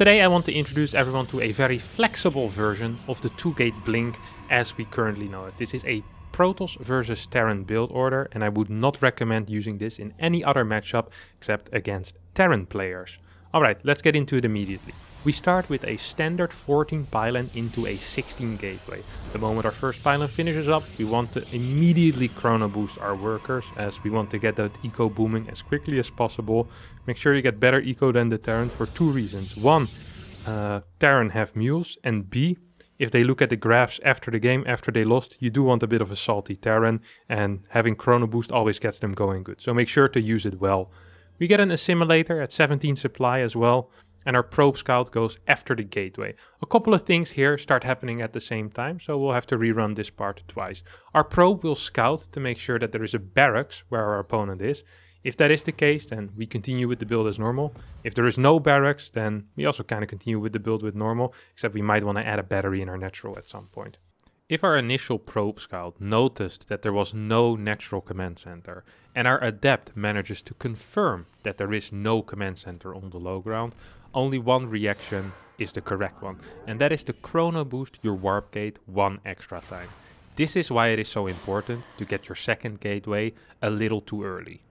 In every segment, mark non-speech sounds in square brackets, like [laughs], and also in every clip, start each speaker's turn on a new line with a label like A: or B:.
A: Today I want to introduce everyone to a very flexible version of the 2-gate blink as we currently know it. This is a Protoss versus Terran build order and I would not recommend using this in any other matchup except against Terran players. Alright, let's get into it immediately. We start with a standard 14 pylon into a 16 gateway. The moment our first pylon finishes up, we want to immediately chrono boost our workers as we want to get that eco booming as quickly as possible. Make sure you get better eco than the Terran for two reasons. One, uh, Terran have mules, and B, if they look at the graphs after the game, after they lost, you do want a bit of a salty Terran, and having chrono boost always gets them going good. So make sure to use it well. We get an assimilator at 17 supply as well and our probe scout goes after the gateway. A couple of things here start happening at the same time, so we'll have to rerun this part twice. Our probe will scout to make sure that there is a barracks where our opponent is. If that is the case, then we continue with the build as normal. If there is no barracks, then we also kind of continue with the build with normal, except we might want to add a battery in our natural at some point. If our initial probe scout noticed that there was no natural command center, and our adept manages to confirm that there is no command center on the low ground, only one reaction is the correct one, and that is to chrono boost your warp gate one extra time. This is why it is so important to get your second gateway a little too early.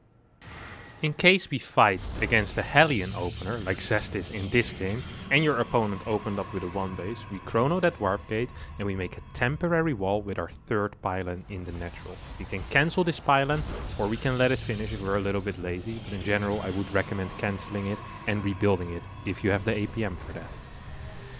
A: In case we fight against a Hellion opener, like Zestis in this game, and your opponent opened up with a 1 base, we chrono that warp gate and we make a temporary wall with our third pylon in the natural. We can cancel this pylon, or we can let it finish if we're a little bit lazy, but in general I would recommend cancelling it and rebuilding it if you have the APM for that.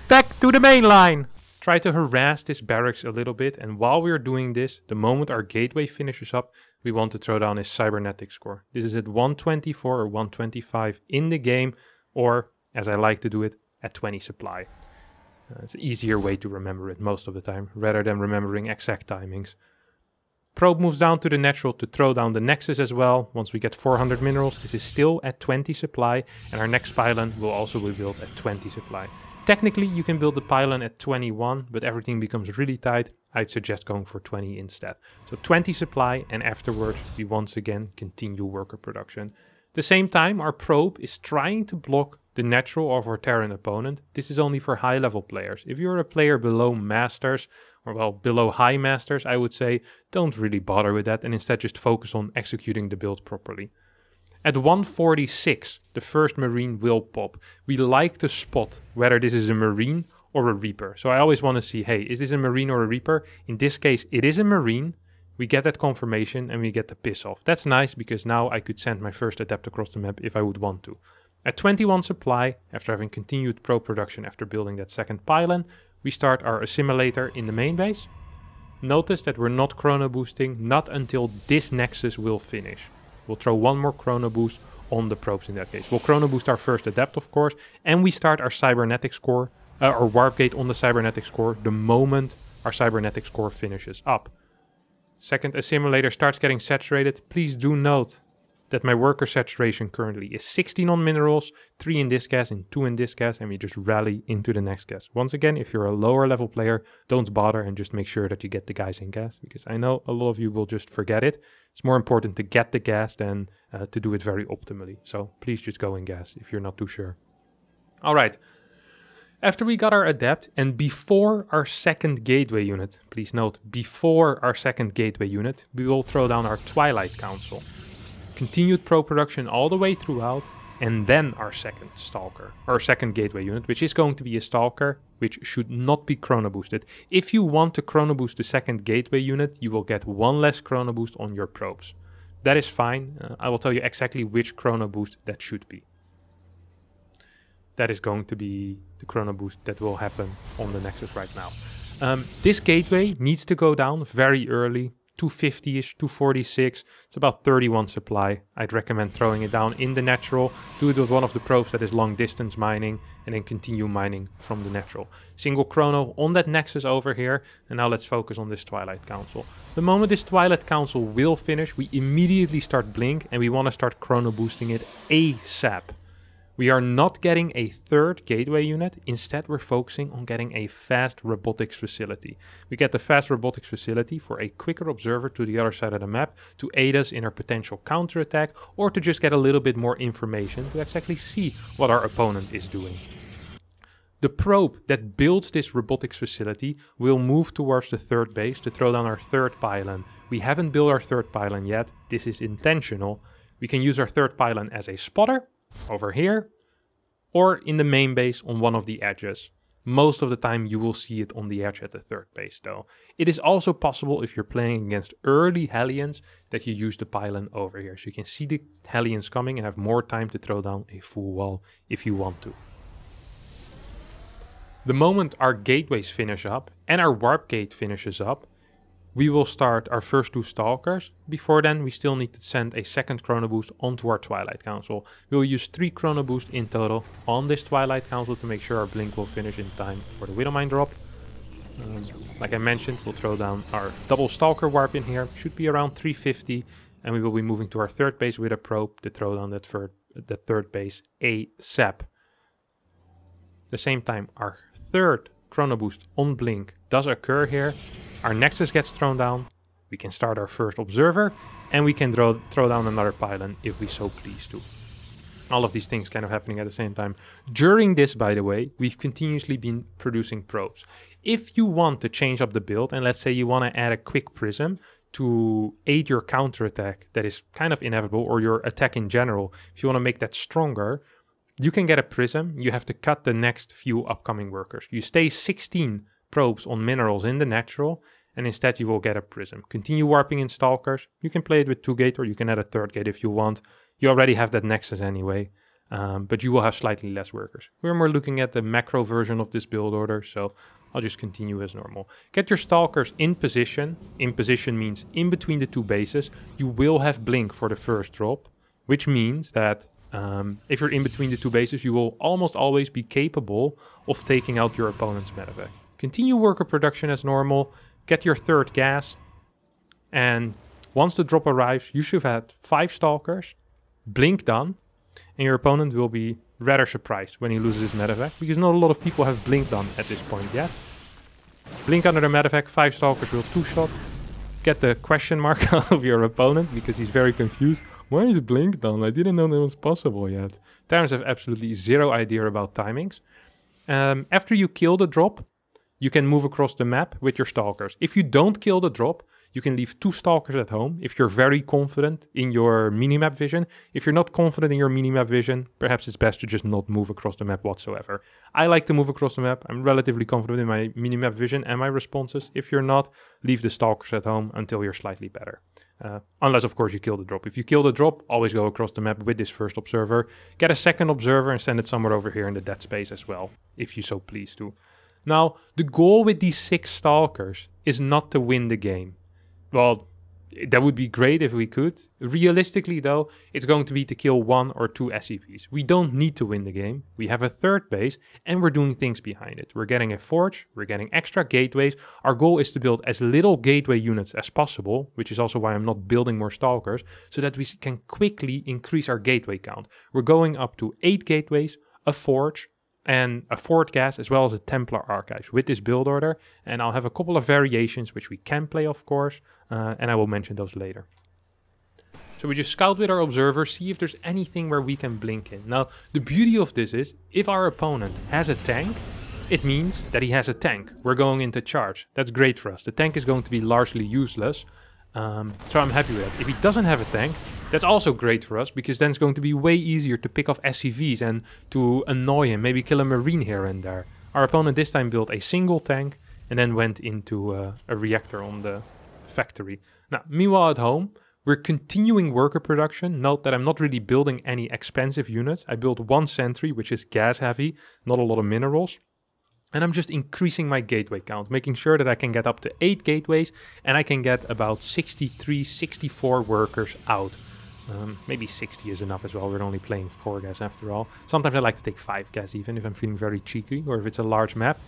A: Back to the main line! Try to harass this barracks a little bit and while we are doing this, the moment our gateway finishes up, we want to throw down his cybernetic score. This is at 124 or 125 in the game or, as I like to do it, at 20 supply. Uh, it's an easier way to remember it most of the time rather than remembering exact timings. Probe moves down to the natural to throw down the Nexus as well. Once we get 400 minerals, this is still at 20 supply, and our next pylon will also be built at 20 supply. Technically, you can build the pylon at 21, but everything becomes really tight. I'd suggest going for 20 instead. So 20 supply, and afterwards, we once again continue worker production. The same time, our probe is trying to block the natural of our Terran opponent. This is only for high level players. If you're a player below Masters, or well below high masters, I would say don't really bother with that and instead just focus on executing the build properly. At 146, the first marine will pop. We like to spot whether this is a marine or a reaper. So I always want to see, hey, is this a marine or a reaper? In this case, it is a marine. We get that confirmation and we get the piss off. That's nice because now I could send my first adept across the map if I would want to. At 21 supply, after having continued pro production after building that second pylon, we start our assimilator in the main base. Notice that we're not chrono boosting, not until this nexus will finish. We'll throw one more chrono boost on the probes in that case. We'll chrono boost our first adept, of course, and we start our cybernetics core, uh, our warp gate on the cybernetics core the moment our cybernetics core finishes up. Second assimilator starts getting saturated. Please do note that my worker saturation currently is 16 on minerals, 3 in this gas and 2 in this gas, and we just rally into the next gas. Once again, if you're a lower level player, don't bother and just make sure that you get the guys in gas, because I know a lot of you will just forget it. It's more important to get the gas than uh, to do it very optimally. So please just go in gas if you're not too sure. All right. After we got our adept and before our second gateway unit, please note, before our second gateway unit, we will throw down our Twilight Council continued pro production all the way throughout, and then our second stalker, our second gateway unit, which is going to be a stalker, which should not be chrono boosted. If you want to chrono boost the second gateway unit, you will get one less chrono boost on your probes. That is fine. Uh, I will tell you exactly which chrono boost that should be. That is going to be the chrono boost that will happen on the Nexus right now. Um, this gateway needs to go down very early 250-ish, 246. It's about 31 supply. I'd recommend throwing it down in the natural. Do it with one of the probes that is long distance mining and then continue mining from the natural. Single chrono on that nexus over here. And now let's focus on this Twilight Council. The moment this Twilight Council will finish, we immediately start Blink and we want to start chrono boosting it ASAP. We are not getting a third gateway unit. Instead, we're focusing on getting a fast robotics facility. We get the fast robotics facility for a quicker observer to the other side of the map to aid us in our potential counterattack or to just get a little bit more information to exactly see what our opponent is doing. The probe that builds this robotics facility will move towards the third base to throw down our third pylon. We haven't built our third pylon yet, this is intentional. We can use our third pylon as a spotter over here or in the main base on one of the edges. Most of the time you will see it on the edge at the third base though. It is also possible if you're playing against early Hellions that you use the pylon over here. So you can see the Hellions coming and have more time to throw down a full wall if you want to. The moment our gateways finish up and our warp gate finishes up, we will start our first two Stalkers. Before then, we still need to send a second Chrono Boost onto our Twilight Council. We will use three Chrono boosts in total on this Twilight Council to make sure our Blink will finish in time for the Widowmine drop. Um, like I mentioned, we'll throw down our double Stalker Warp in here. Should be around 350. And we will be moving to our third base with a probe to throw down that third, that third base ASAP. The same time, our third Chrono Boost on Blink does occur here. Our Nexus gets thrown down. We can start our first observer and we can throw, throw down another pylon if we so please to. All of these things kind of happening at the same time. During this, by the way, we've continuously been producing probes. If you want to change up the build and let's say you want to add a quick prism to aid your counterattack that is kind of inevitable or your attack in general, if you want to make that stronger, you can get a prism. You have to cut the next few upcoming workers. You stay 16 probes on minerals in the natural, and instead you will get a prism. Continue warping in Stalkers. You can play it with two gate or you can add a third gate if you want. You already have that nexus anyway, um, but you will have slightly less workers. We're more looking at the macro version of this build order, so I'll just continue as normal. Get your stalkers in position. In position means in between the two bases. You will have blink for the first drop, which means that um, if you're in between the two bases, you will almost always be capable of taking out your opponent's medevac. Continue worker production as normal, get your third gas, and once the drop arrives, you should have had five stalkers, blink done, and your opponent will be rather surprised when he loses his medevac, because not a lot of people have blink done at this point yet. Blink under the medevac, five stalkers will two-shot, get the question mark [laughs] of your opponent, because he's very confused. Why is blink done? I didn't know that was possible yet. Terrans have absolutely zero idea about timings. Um, after you kill the drop, you can move across the map with your stalkers. If you don't kill the drop, you can leave two stalkers at home if you're very confident in your minimap vision. If you're not confident in your minimap vision, perhaps it's best to just not move across the map whatsoever. I like to move across the map. I'm relatively confident in my minimap vision and my responses. If you're not, leave the stalkers at home until you're slightly better. Uh, unless, of course, you kill the drop. If you kill the drop, always go across the map with this first observer. Get a second observer and send it somewhere over here in the dead space as well, if you so please to. Now, the goal with these six stalkers is not to win the game. Well, that would be great if we could. Realistically, though, it's going to be to kill one or two SCPs. We don't need to win the game. We have a third base and we're doing things behind it. We're getting a forge, we're getting extra gateways. Our goal is to build as little gateway units as possible, which is also why I'm not building more stalkers, so that we can quickly increase our gateway count. We're going up to eight gateways, a forge, and a Ford Gas as well as a Templar Archives with this build order. And I'll have a couple of variations which we can play, of course, uh, and I will mention those later. So we just scout with our observer, see if there's anything where we can blink in. Now, the beauty of this is, if our opponent has a tank, it means that he has a tank. We're going into charge. That's great for us. The tank is going to be largely useless, um, so I'm happy with it. If he doesn't have a tank, that's also great for us because then it's going to be way easier to pick off SCVs and to annoy him, maybe kill a marine here and there. Our opponent this time built a single tank and then went into uh, a reactor on the factory. Now, meanwhile at home, we're continuing worker production. Note that I'm not really building any expensive units. I built one sentry, which is gas heavy, not a lot of minerals. And I'm just increasing my gateway count, making sure that I can get up to 8 gateways and I can get about 63, 64 workers out. Um, maybe 60 is enough as well. We're only playing four guys after all. Sometimes I like to take five guys even if I'm feeling very cheeky or if it's a large map.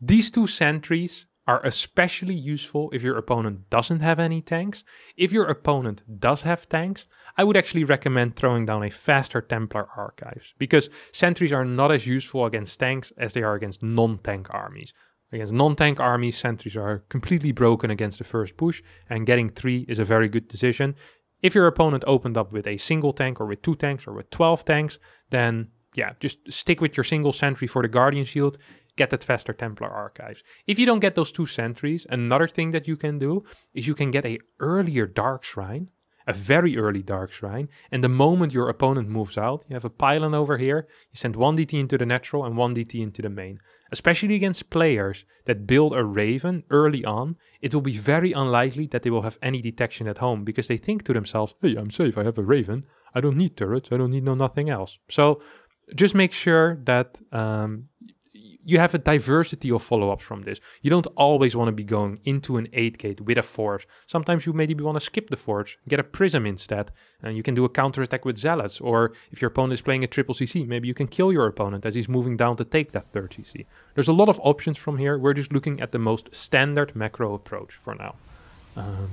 A: These two sentries are especially useful if your opponent doesn't have any tanks. If your opponent does have tanks, I would actually recommend throwing down a faster Templar Archives because sentries are not as useful against tanks as they are against non-tank armies. Against non-tank armies, sentries are completely broken against the first push, and getting three is a very good decision. If your opponent opened up with a single tank or with two tanks or with 12 tanks, then yeah, just stick with your single sentry for the Guardian Shield, get that faster Templar Archives. If you don't get those two sentries, another thing that you can do is you can get a earlier Dark Shrine, a very early Dark Shrine, and the moment your opponent moves out, you have a pylon over here, you send 1 DT into the natural and 1 DT into the main especially against players that build a Raven early on, it will be very unlikely that they will have any detection at home because they think to themselves, hey, I'm safe, I have a Raven, I don't need turrets, I don't need no nothing else. So just make sure that um, you have a diversity of follow-ups from this. You don't always want to be going into an 8 gate with a force. Sometimes you maybe want to skip the force, get a prism instead, and you can do a counter attack with zealots. Or if your opponent is playing a triple CC, maybe you can kill your opponent as he's moving down to take that third CC. There's a lot of options from here. We're just looking at the most standard macro approach for now. Um,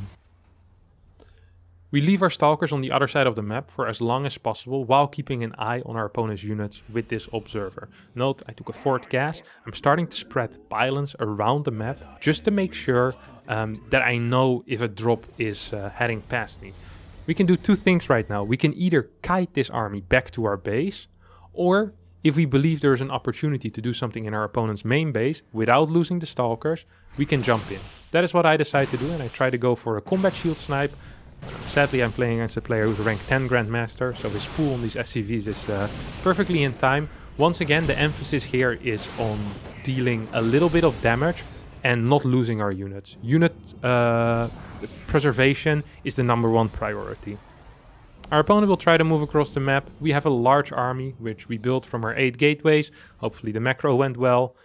A: we leave our stalkers on the other side of the map for as long as possible while keeping an eye on our opponent's units with this observer. Note, I took a fourth gas. I'm starting to spread pylons around the map just to make sure um, that I know if a drop is uh, heading past me. We can do two things right now. We can either kite this army back to our base or if we believe there is an opportunity to do something in our opponent's main base without losing the stalkers, we can jump in. That is what I decide to do and I try to go for a combat shield snipe Sadly, I'm playing against a player who's ranked 10 Grandmaster, so his pool on these SCVs is uh, perfectly in time. Once again, the emphasis here is on dealing a little bit of damage and not losing our units. Unit uh, preservation is the number one priority. Our opponent will try to move across the map. We have a large army, which we built from our 8 gateways. Hopefully the macro went well.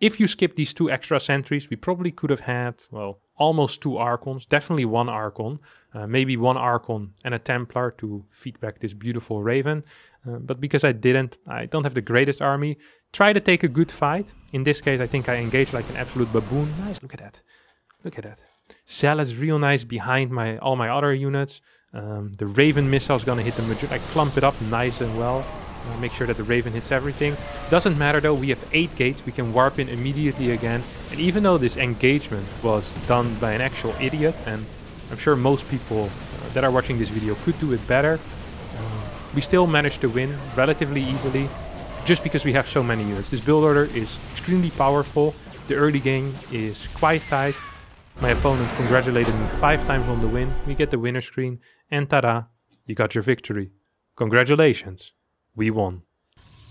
A: If you skip these two extra sentries, we probably could have had, well, almost two Archons, definitely one Archon, uh, maybe one Archon and a Templar to feed back this beautiful Raven. Uh, but because I didn't, I don't have the greatest army. Try to take a good fight. In this case, I think I engage like an absolute baboon. Nice, look at that. Look at that. Salad's real nice behind my all my other units. Um, the Raven missile is gonna hit the major. I clump it up nice and well. Uh, make sure that the Raven hits everything. Doesn't matter though, we have 8 gates, we can warp in immediately again. And even though this engagement was done by an actual idiot, and I'm sure most people uh, that are watching this video could do it better, uh, we still managed to win relatively easily, just because we have so many units. This build order is extremely powerful, the early game is quite tight, my opponent congratulated me 5 times on the win, we get the winner screen, and tada, you got your victory. Congratulations! we won.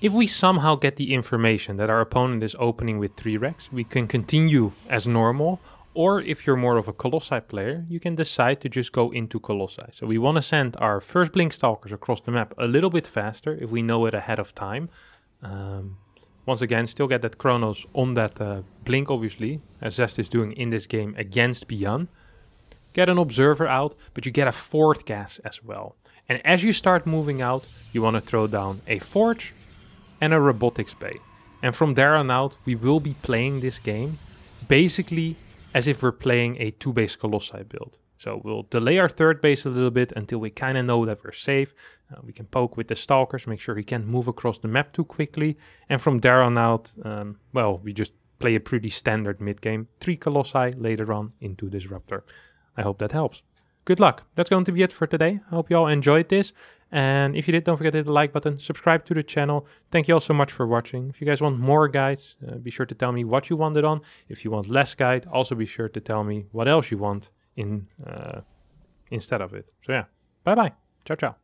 A: If we somehow get the information that our opponent is opening with 3 Rex, we can continue as normal, or if you're more of a Colossi player, you can decide to just go into Colossi. So we want to send our first Blink Stalkers across the map a little bit faster if we know it ahead of time. Um, once again, still get that Chronos on that uh, Blink, obviously, as Zest is doing in this game against Bian. Get an Observer out, but you get a fourth gas as well. And as you start moving out, you want to throw down a forge and a robotics bay. And from there on out, we will be playing this game basically as if we're playing a two base colossi build. So we'll delay our third base a little bit until we kind of know that we're safe. Uh, we can poke with the stalkers, make sure he can't move across the map too quickly. And from there on out, um, well, we just play a pretty standard mid game. Three colossi later on into Disruptor. I hope that helps good luck. That's going to be it for today. I hope you all enjoyed this. And if you did, don't forget to hit the like button, subscribe to the channel. Thank you all so much for watching. If you guys want more guides, uh, be sure to tell me what you wanted on. If you want less guide, also be sure to tell me what else you want in uh, instead of it. So yeah, bye-bye. Ciao, ciao.